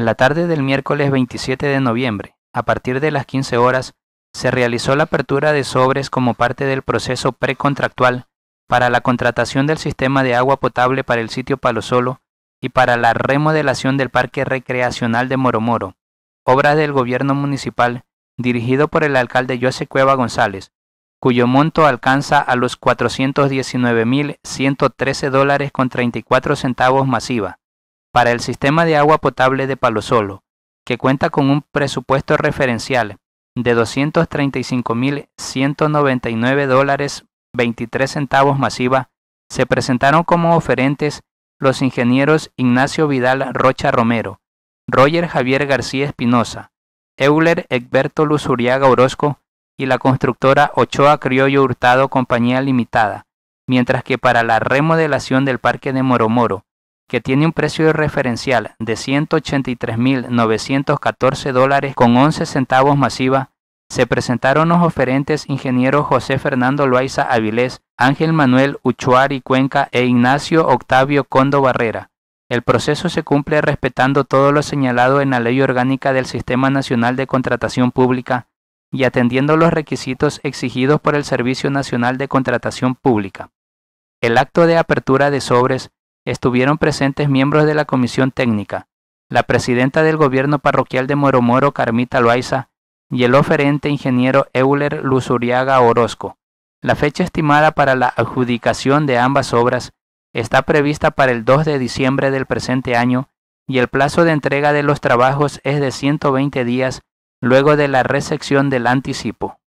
En la tarde del miércoles 27 de noviembre, a partir de las 15 horas, se realizó la apertura de sobres como parte del proceso precontractual para la contratación del sistema de agua potable para el sitio Palosolo y para la remodelación del Parque Recreacional de Moromoro, obra del gobierno municipal dirigido por el alcalde José Cueva González, cuyo monto alcanza a los 419.113 dólares con 34 centavos masiva, para el sistema de agua potable de Palosolo, que cuenta con un presupuesto referencial de 235.199 dólares 23 centavos masiva, se presentaron como oferentes los ingenieros Ignacio Vidal Rocha Romero, Roger Javier García Espinosa, Euler Egberto Luzuriaga Orozco y la constructora Ochoa Criollo Hurtado Compañía Limitada, mientras que para la remodelación del Parque de Moromoro, que tiene un precio referencial de 183.914 dólares con 11 centavos masiva, se presentaron los oferentes ingenieros José Fernando Loaiza Avilés, Ángel Manuel Uchuari Cuenca e Ignacio Octavio Condo Barrera. El proceso se cumple respetando todo lo señalado en la Ley Orgánica del Sistema Nacional de Contratación Pública y atendiendo los requisitos exigidos por el Servicio Nacional de Contratación Pública. El acto de apertura de sobres estuvieron presentes miembros de la comisión técnica, la presidenta del gobierno parroquial de Moromoro, Carmita Loaiza, y el oferente ingeniero Euler Luzuriaga Orozco. La fecha estimada para la adjudicación de ambas obras está prevista para el 2 de diciembre del presente año y el plazo de entrega de los trabajos es de 120 días luego de la resección del anticipo.